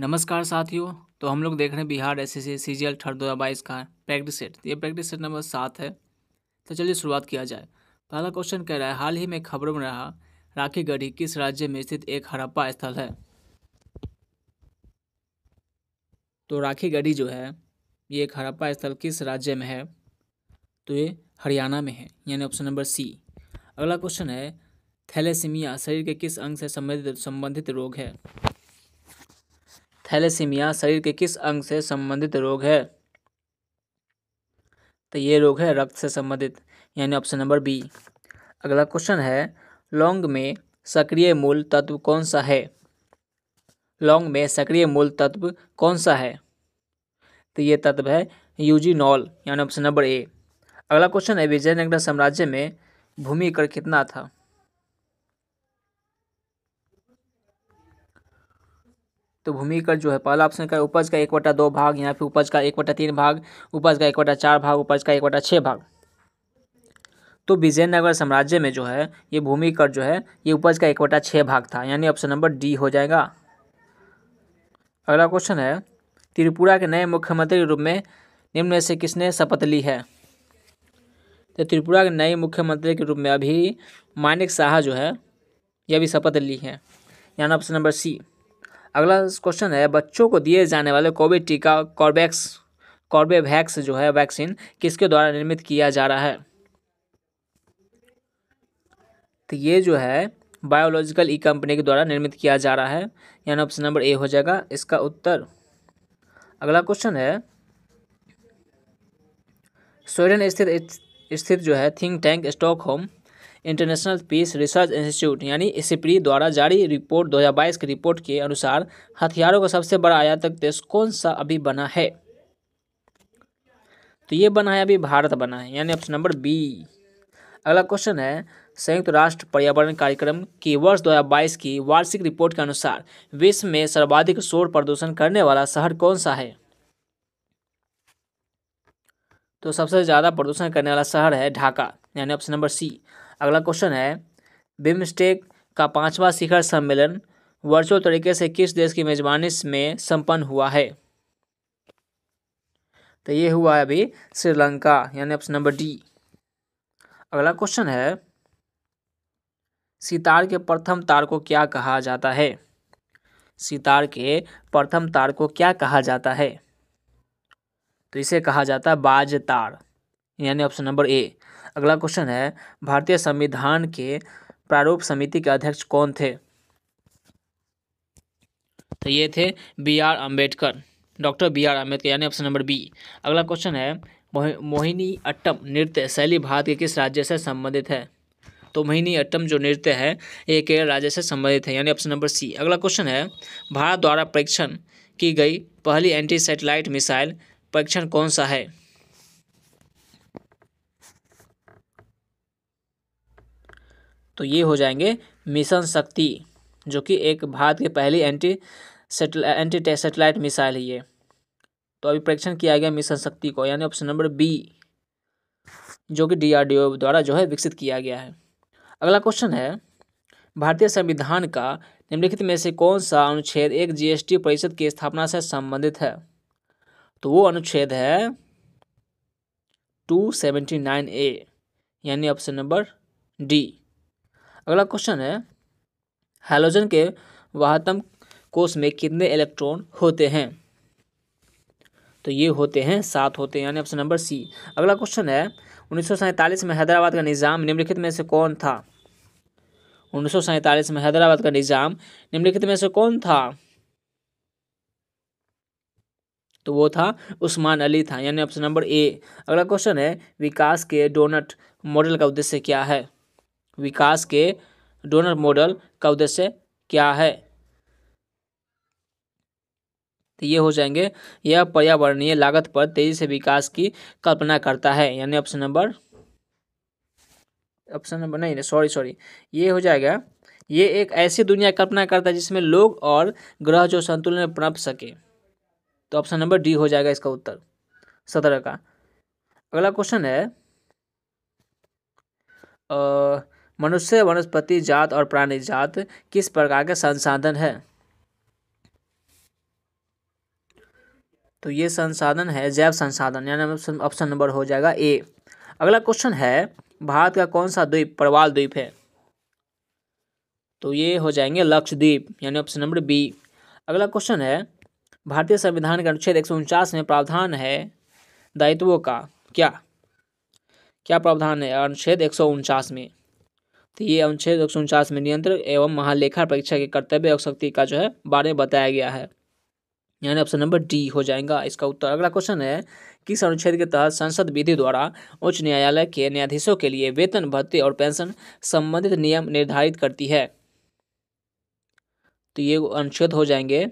नमस्कार साथियों तो हम लोग देख रहे हैं Bihar S S C G L third दो हज़ार बाईस का प्रैक्टिस सेट ये प्रैक्टिस सेट नंबर सात है तो चलिए शुरुआत किया जाए पहला क्वेश्चन कह रहा है हाल ही में खबरों में रहा राखी गढ़ी किस राज्य में स्थित एक हड़प्पा स्थल है तो राखी गढ़ी जो है ये एक हड़प्पा स्थल किस राज्य में है तो ये हरियाणा में है यानी ऑप्शन नंबर सी अगला क्वेश्चन है थैलेसीमिया शरीर के किस अंग से संबंधित संबंधित रोग है थैलेसीमिया शरीर के किस अंग से संबंधित रोग है तो ये रोग है रक्त से संबंधित यानी ऑप्शन नंबर बी अगला क्वेश्चन है लौंग में सक्रिय मूल तत्व कौन सा है लौंग में सक्रिय मूल तत्व कौन सा है तो ये तत्व है यूजीनॉल यानी ऑप्शन नंबर ए अगला क्वेश्चन है विजयनगर साम्राज्य में भूमि कर कितना था तो भूमि जो है पहला ऑप्शन का उपज का एक वटा दो भाग या फिर उपज का एक वटा तीन भाग उपज का एक वटा चार भाग उपज का एक वटा छः भाग तो विजयनगर साम्राज्य में जो है ये भूमि कर जो है ये उपज का एक वटा छः भाग था यानी ऑप्शन नंबर डी हो जाएगा अगला क्वेश्चन है त्रिपुरा के नए मुख्यमंत्री रूप में निम्न में से किसने शपथ ली है तो त्रिपुरा के नए मुख्यमंत्री के रूप में अभी मानिक शाह जो है यह भी शपथ ली है यानी ऑप्शन नंबर सी अगला क्वेश्चन है बच्चों को दिए जाने वाले कोविड टीका कॉर्बेक्स कॉर्बेवैक्स जो है वैक्सीन किसके द्वारा निर्मित किया जा रहा है तो ये जो है बायोलॉजिकल ई कंपनी के द्वारा निर्मित किया जा रहा है यानी ऑप्शन नंबर ए हो जाएगा इसका उत्तर अगला क्वेश्चन है स्वीडन स्थित स्थित जो है think tank Stockholm International Peace Research Institute यानी इसप्री द्वारा जारी रिपोर्ट 2022 की रिपोर्ट के अनुसार हथियारों का सबसे बड़ा आयातक देश कौन सा अभी बना है तो ये बना है अभी भारत बना है यानी ऑप्शन नंबर बी अगला क्वेश्चन है संयुक्त राष्ट्र पर्यावरण कार्यक्रम की वर्ष दो की वार्षिक रिपोर्ट के अनुसार विश्व में सर्वाधिक शोर प्रदूषण करने वाला शहर कौन सा है तो सबसे ज़्यादा प्रदूषण करने वाला शहर है ढाका यानी ऑप्शन नंबर सी अगला क्वेश्चन है बिमस्टेक का पांचवा शिखर सम्मेलन वर्चुअल तरीके से किस देश की मेजबानी में संपन्न हुआ है तो ये हुआ है अभी श्रीलंका यानी ऑप्शन नंबर डी अगला क्वेश्चन है सितार के प्रथम तार को क्या कहा जाता है सितार के प्रथम तार को क्या कहा जाता है तो इसे कहा जाता है बाज तार यानी ऑप्शन नंबर ए अगला क्वेश्चन है भारतीय संविधान के प्रारूप समिति के अध्यक्ष कौन थे तो ये थे B R Ambedkar doctor B R Ambedkar यानी ऑप्शन नंबर बी अगला क्वेश्चन है मोहिनी अट्टम नृत्य शैली भारत के किस राज्य से संबंधित है तो मोहिनी अट्टम जो नृत्य है ये केरल राज्य से संबंधित है यानी ऑप्शन नंबर सी अगला क्वेश्चन है भारत द्वारा परीक्षण की गई पहली एंटी सैटेलाइट मिसाइल परीक्षण कौन सा है तो ये हो जाएंगे मिशन शक्ति जो कि एक भारत की पहली anti sate anti satellite missile है ये तो अभी परीक्षण किया गया मिशन शक्ति को यानी ऑप्शन नंबर बी जो कि डी द्वारा जो है विकसित किया गया है अगला क्वेश्चन है भारतीय संविधान का निम्नलिखित में से कौन सा अनुच्छेद एक जीएसटी परिषद की स्थापना से संबंधित है तो वो अनुच्छेद है टू सेवेंटी नाइन ए यानी ऑप्शन नंबर डी अगला क्वेश्चन है हाइलोजन के वाहतम कोष में कितने इलेक्ट्रॉन होते हैं तो ये होते हैं सात होते हैं यानी ऑप्शन नंबर सी अगला क्वेश्चन है उन्नीस में हैदराबाद का निज़ाम निम्नलिखित में से कौन था उन्नीस में हैदराबाद का निज़ाम निम्नलिखित में से कौन था तो वो था उस्मान अली था यानी ऑप्शन नंबर ए अगला क्वेश्चन है विकास के डोनट मॉडल का उद्देश्य क्या है विकास के डोनर मॉडल का उद्देश्य क्या है तो ये हो जाएंगे यह पर्यावरणीय लागत पर तेजी से विकास की कल्पना करता है यानी ऑप्शन नंबर ऑप्शन नंबर नहीं सॉरी सॉरी ये हो जाएगा ये एक ऐसी दुनिया कल्पना करता है जिसमें लोग और ग्रह जो संतुलन में प्राप्त सके तो ऑप्शन नंबर डी हो जाएगा इसका उत्तर सत्रह का अगला क्वेश्चन है आ, मनुष्य वनस्पति जात और प्राणी जात किस प्रकार के संसाधन है तो ये संसाधन है जैव संसाधन यानी ऑप्शन नंबर हो जाएगा ए अगला क्वेश्चन है भारत का कौन सा द्वीप प्रवाल द्वीप है तो ये हो जाएंगे लक्षद्वीप यानी ऑप्शन नंबर बी अगला क्वेश्चन है भारतीय संविधान के अनुच्छेद एक में प्रावधान है दायित्वों का क्या क्या प्रावधान है अनुच्छेद एक में तो ये अनुच्छेद एक में नियंत्रक एवं महालेखा परीक्षा के कर्तव्य और शक्ति का जो है बारे में बताया गया है यानी ऑप्शन नंबर डी हो जाएगा इसका उत्तर अगला क्वेश्चन है किस अनुच्छेद के तहत संसद विधि द्वारा उच्च न्यायालय के न्यायाधीशों के लिए वेतन भत्ते और पेंशन संबंधित नियम निर्धारित करती है तो ये अनुच्छेद हो जाएंगे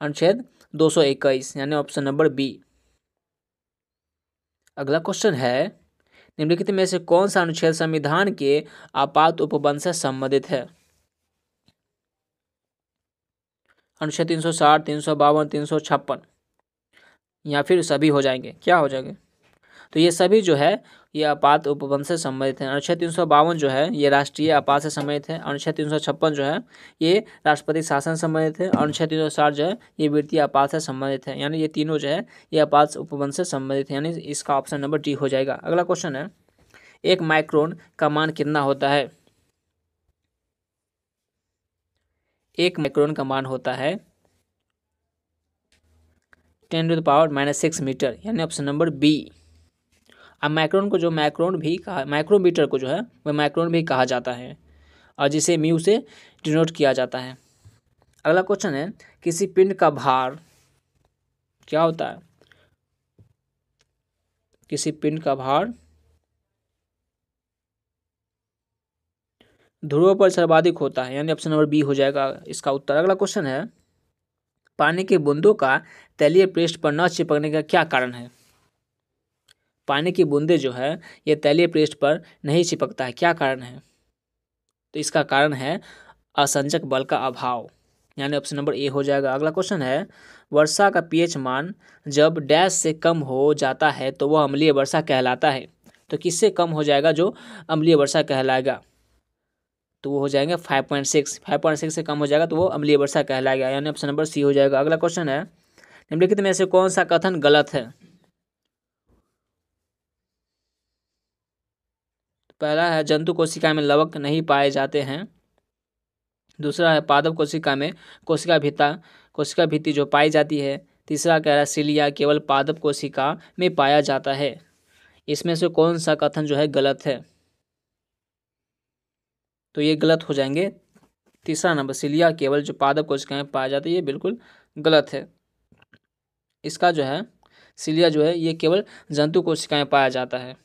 अनुच्छेद दो सौ इक्कीस यानी ऑप्शन नंबर बी अगला क्वेश्चन है निम्नलिखित में से कौन सा अनुच्छेद संविधान के आपात उपबंध से संबंधित है अनुच्छेद तीन सौ साठ तीन सौ बावन तीन सौ छप्पन या फिर सभी हो जाएंगे क्या हो जाएंगे तो ये सभी जो है ये आपात उपबंध से संबंधित हैं अनुच्छेद तीन जो है ये राष्ट्रीय आपात से संबंधित है अनुच्छेद तीन जो है ये राष्ट्रपति शासन संबंधित है अनुच्छेद तीन जो है ये वित्तीय आपात से संबंधित है यानी ये तीनों जो है ये आपात उपबंध से संबंधित है यानी इसका ऑप्शन नंबर डी हो जाएगा अगला क्वेश्चन है एक माइक्रोन का मान कितना होता है एक माइक्रोन का मान होता है ten to the power minus six metre यानी ऑप्शन नंबर बी अब माइक्रोन को जो माइक्रोन भी कहा माइक्रोमीटर को जो है वह माइक्रोन भी कहा जाता है और जिसे म्यू से डिनोट किया जाता है अगला क्वेश्चन है किसी पिंड का भार क्या होता है किसी पिंड का भार ध्रुवों पर सर्वाधिक होता है यानी ऑप्शन नंबर बी हो जाएगा इसका उत्तर अगला क्वेश्चन है पानी के बूंदों का तैलीय पृष्ठ पर न चिपकने का क्या कारण है पानी की बूंदे जो है ये तैलीय पृष्ठ पर नहीं चिपकता है क्या कारण है तो इसका कारण है असंजक बल का अभाव यानी ऑप्शन नंबर ए हो जाएगा अगला क्वेश्चन है वर्षा का पीएच मान जब डैश से कम हो जाता है तो वह अम्लीय वर्षा कहलाता है तो किससे कम हो जाएगा जो अम्लीय वर्षा कहलाएगा तो वो हो जाएंगे five point six five point six से कम हो जाएगा तो वो अम्लीय वर्षा कहलाएगा यानी ऑप्शन नंबर सी हो जाएगा अगला क्वेश्चन है निम्नलिखित में से कौन सा कथन गलत है पहला है जंतु कोशिका में लवक नहीं पाए जाते हैं दूसरा है पादप कोशिका में कोशिका भित्ता कोशिका भित्ति जो पाई जाती है तीसरा कह रहा है सिलिया केवल पादप कोशिका में पाया जाता है इसमें से कौन सा कथन जो है गलत है तो ये गलत हो जाएंगे तीसरा नंबर सिलिया केवल जो पादप में पाया जाता है ये बिल्कुल गलत है इसका जो है सिलिया जो है ये केवल जंतु कोशिकाएं पाया जाता है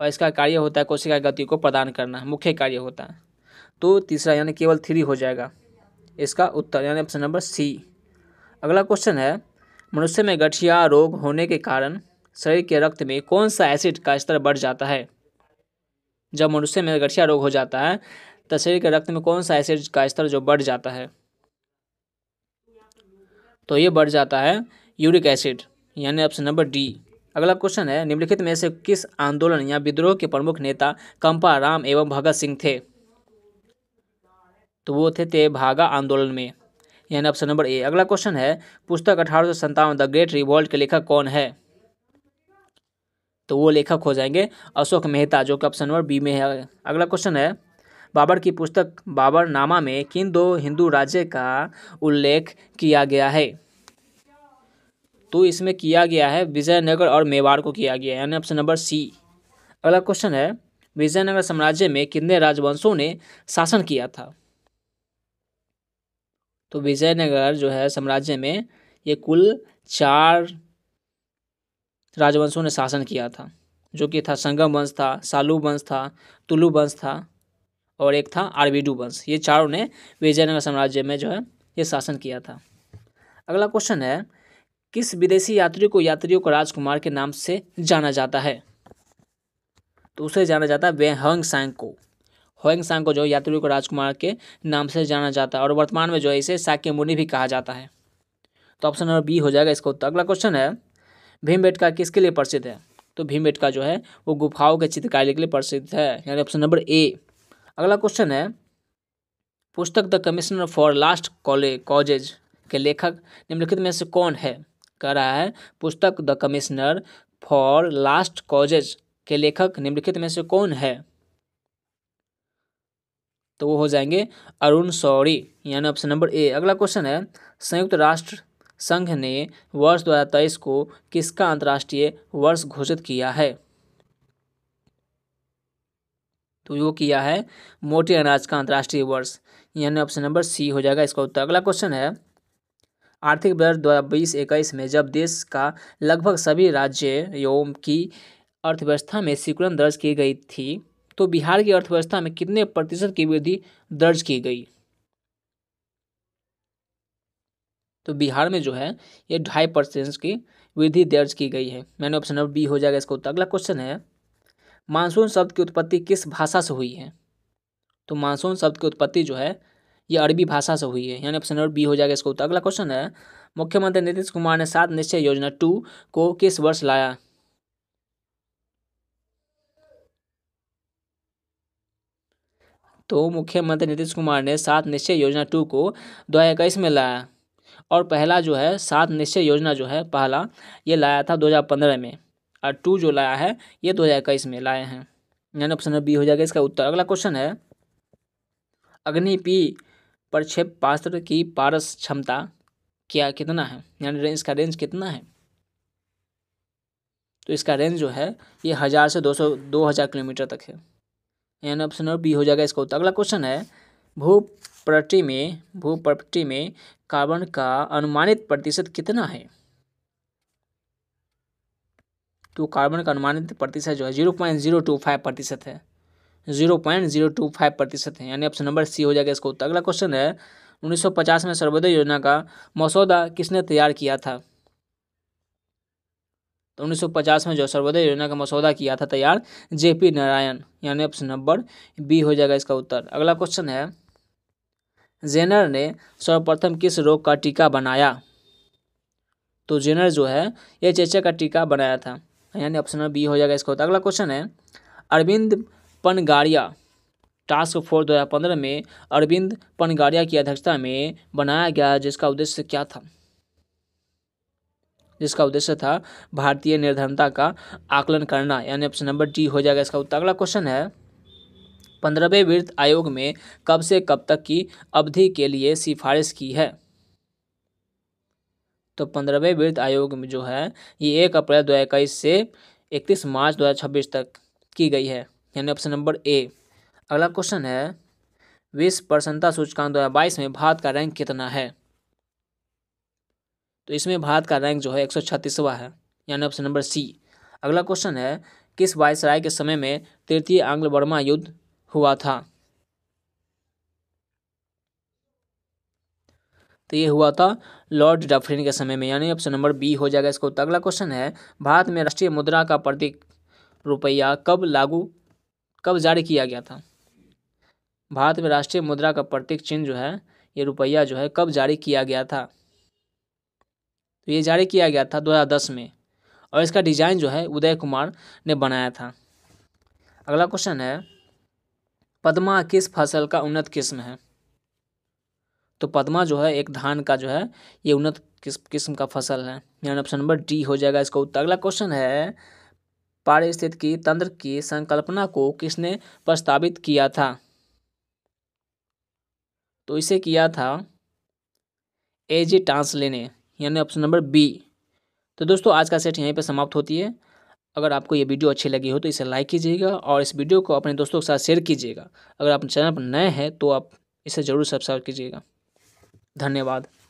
और इसका कार्य होता है कोशिका गति को प्रदान करना मुख्य कार्य होता है तो तीसरा यानी केवल थ्री हो जाएगा इसका उत्तर यानी ऑप्शन नंबर सी अगला क्वेश्चन है मनुष्य में गठिया रोग होने के कारण शरीर के रक्त में कौन सा एसिड का स्तर बढ़ जाता है जब मनुष्य में गठिया रोग हो जाता है तो शरीर के रक्त में कौन सा एसिड का स्तर जो बढ़ जाता है तो ये बढ़ जाता है यूरिक एसिड यानी ऑप्शन नंबर डी अगला क्वेश्चन है निम्नलिखित में से किस आंदोलन या विद्रोह के प्रमुख नेता कंपा राम एवं भगत सिंह थे तो वो थे तेभागा आंदोलन में यानी ऑप्शन नंबर ए अगला क्वेश्चन है पुस्तक अठारह सौ द ग्रेट रिवॉल्ट के लेखक कौन है तो वो लेखक हो जाएंगे अशोक मेहता जो कि ऑप्शन नंबर बी में है अगला क्वेश्चन है बाबर की पुस्तक बाबर नामा में किन दो हिंदू राज्य का उल्लेख किया गया है तो इसमें किया गया है विजयनगर और मेवाड़ को किया गया है यानी ऑप्शन नंबर सी अगला क्वेश्चन है विजयनगर साम्राज्य में कितने राजवंशों ने शासन किया था तो विजयनगर जो है साम्राज्य में ये कुल चार राजवंशों ने शासन किया था जो कि था संगम वंश था सालू वंश था तुलु वंश था और एक था आरबीडू वंश ये चारों ने विजयनगर साम्राज्य में जो है ये शासन किया था अगला क्वेश्चन है किस विदेशी यात्री को यात्रियों को राजकुमार के नाम से जाना जाता है तो उसे जाना जाता है वे हंग सांग को होंग सांग को जो यात्रियों को राजकुमार के नाम से जाना जाता है और वर्तमान में जो है इसे साक्य मुनि भी कहा जाता है तो ऑप्शन नंबर बी हो जाएगा इसका उत्तर अगला क्वेश्चन है बेटका किसके लिए प्रसिद्ध है तो बेटका जो है वो गुफाओं के चित्रकारी के लिए प्रसिद्ध है यानी ऑप्शन नंबर ए अगला क्वेश्चन है पुस्तक the commissioner for last college causes के लेखक निम्नलिखित में से कौन है कह रहा है पुस्तक the commissioner for last causes के लेखक निम्नलिखित में से कौन है तो वो हो जाएंगे अरुण सौरी यानी ऑप्शन नंबर ए अगला क्वेश्चन है संयुक्त राष्ट्र संघ ने वर्ष दो हज़ार तेईस को किसका अंतर्राष्ट्रीय वर्ष घोषित किया है तो वो किया है मोटे अनाज का अंतर्राष्ट्रीय वर्ष यानी ऑप्शन नंबर सी हो जाएगा इसका उत्तर अगला क्वेश्चन है आर्थिक वर्ष दो हज़ार बीस इक्कीस में जब देश का लगभग सभी राज्यों की अर्थव्यवस्था में सिकुड़न दर्ज की गई थी तो बिहार की अर्थव्यवस्था में कितने प्रतिशत की वृद्धि दर्ज की गई तो बिहार में जो है ये ढाई परसेंट की वृद्धि दर्ज की गई है मैंने ऑप्शन नंबर बी हो जाएगा इसको उत्तर अगला क्वेश्चन है मानसून शब्द की उत्पत्ति किस भाषा से हुई है तो मानसून शब्द की उत्पत्ति जो है ये अरबी भाषा से हुई है यानी ऑप्शन नंबर बी हो जाएगा इसका उत्तर अगला क्वेश्चन है मुख्यमंत्री नीतीश कुमार ने सात निश्चय योजना टू को किस वर्ष लाया तो मुख्यमंत्री नीतीश कुमार ने सात निश्चय योजना टू को दो हज़ार इक्कीस में लाया और पहला जो है सात निश्चय योजना जो है पहला ये लाया था दो हज़ार पंद्रह में और टू जो लाया है ये दो हज़ार इक्कीस में लाए हैं यानी ऑप्शन नंबर बी हो जाएगा इसका उत्तर अगला क्वेश्चन है अग्नि पी प्रक्षेप पात्र की पारस क्षमता क्या कितना है यानी रेंज इसका रेंज कितना है तो इसका रेंज जो है ये हज़ार से दो सौ दो हज़ार किलोमीटर तक है यानी ऑप्शन नंबर बी हो जाएगा इसका उत्तर अगला क्वेश्चन है भूप्रटी में भूप्रटी में कार्बन का अनुमानित प्रतिशत कितना है तो कार्बन का अनुमानित प्रतिशत जो है zero point zero two five प्रतिशत है zero point zero two five प्रतिशत है यानी ऑप्शन नंबर सी हो जाएगा इसको उत्तर अगला क्वेश्चन है 1950 में सर्वोदय योजना का मसौदा किसने तैयार किया था तो 1950 में जो सर्वोदय योजना का मसौदा किया था तैयार जेपी नारायण यानी ऑप्शन नंबर बी हो जाएगा इसका उत्तर अगला क्वेश्चन है जेनर ने सर्वप्रथम किस रोग का टीका बनाया तो जेनर जो है ये चेचा का टीका बनाया था यानी ऑप्शन नंबर बी हो जाएगा इसका उत्तर अगला क्वेश्चन है अरविंद पनगारिया टास्क फोर्स 2015 में अरविंद पनगारिया की अध्यक्षता में बनाया गया जिसका उद्देश्य क्या था जिसका उद्देश्य था भारतीय निर्धनता का आकलन करना यानी ऑप्शन नंबर डी हो जाएगा इसका उत्तर अगला क्वेश्चन है पंद्रहवें वित्त आयोग में कब से कब तक की अवधि के लिए सिफारिश की है तो पंद्रहवें वित्त आयोग में जो है ये एक अप्रैल दो से इकतीस मार्च दो तक की गई है यानी ऑप्शन नंबर ए अगला क्वेश्चन है विश्व प्रसन्नता सूचकांक दो में भारत का रैंक कितना है तो इसमें भारत का रैंक जो है एक सौ छत्तीसवां है यानी ऑप्शन नंबर सी अगला क्वेश्चन है किस वायसराय के समय में तृतीय आंग्ल वर्मा युद्ध हुआ था तो ये हुआ था लॉर्ड डफरिन के समय में यानी ऑप्शन नंबर बी हो जाएगा इसको तो अगला क्वेश्चन है भारत में राष्ट्रीय मुद्रा का प्रतीक रुपया कब लागू कब जारी किया गया था भारत में राष्ट्रीय मुद्रा का प्रतीक चिन्ह जो है ये रुपया जो है कब जारी किया गया था तो ये जारी किया गया था 2010 में और इसका डिजाइन जो है उदय कुमार ने बनाया था अगला क्वेश्चन है पदमा किस फसल का उन्नत किस्म है तो पदमा जो है एक धान का जो है ये उन्नत किस्म किस्म का फसल है यानी ऑप्शन नंबर डी हो जाएगा इसका उत्तर अगला क्वेश्चन है पारिस्थितिकी तंत्र की संकल्पना को किसने प्रस्तावित किया था तो इसे किया था ए जी टांसले ने यानी ऑप्शन नंबर बी तो दोस्तों आज का सेट यहीं पर समाप्त होती है अगर आपको ये वीडियो अच्छी लगी हो तो इसे लाइक कीजिएगा और इस वीडियो को अपने दोस्तों के साथ शेयर कीजिएगा अगर आप चैनल पर नए हैं तो आप इसे ज़रूर सब्सक्राइब कीजिएगा धन्यवाद